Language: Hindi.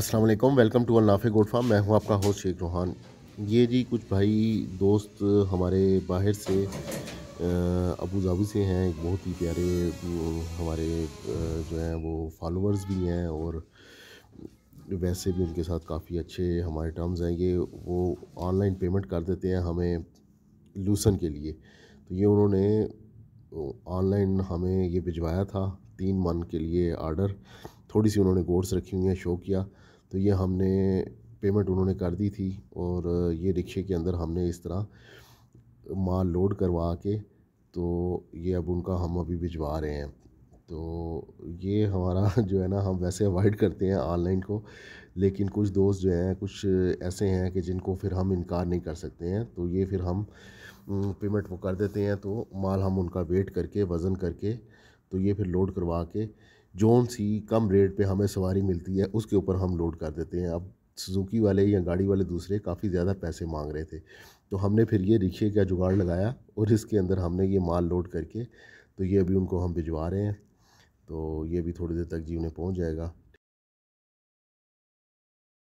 अस्सलाम वालेकुम वेलकम टू अनाफे गोड फार्म मैं हूं आपका होस्ट शेख रोहान ये जी कुछ भाई दोस्त हमारे बाहर से अबू धाबी से हैं एक बहुत ही प्यारे हमारे जो हैं वो फॉलोअर्स भी हैं और वैसे भी उनके साथ काफ़ी अच्छे हमारे टर्म्स हैं ये वो ऑनलाइन पेमेंट कर देते हैं हमें लूसन के लिए तो ये उन्होंने ऑनलाइन हमें ये भिजवाया था तीन मन के लिए आर्डर थोड़ी सी उन्होंने गोड्स रखी हुई हैं शो किया तो ये हमने पेमेंट उन्होंने कर दी थी और ये रिक्शे के अंदर हमने इस तरह माल लोड करवा के तो ये अब उनका हम अभी भिजवा रहे हैं तो ये हमारा जो है ना हम वैसे अवॉइड करते हैं ऑनलाइन को लेकिन कुछ दोस्त जो हैं कुछ ऐसे हैं कि जिनको फिर हम इनकार नहीं कर सकते हैं तो ये फिर हम पेमेंट वो कर देते हैं तो माल हम उनका वेट करके वज़न करके तो ये फिर लोड करवा के जोन सी कम रेट पे हमें सवारी मिलती है उसके ऊपर हम लोड कर देते हैं अब सुजुकी वाले या गाड़ी वाले दूसरे काफ़ी ज़्यादा पैसे मांग रहे थे तो हमने फिर ये रिक्शे का जुगाड़ लगाया और इसके अंदर हमने ये माल लोड करके तो ये अभी उनको हम भिजवा रहे हैं तो ये भी थोड़ी देर तक जी उन्हें पहुँच जाएगा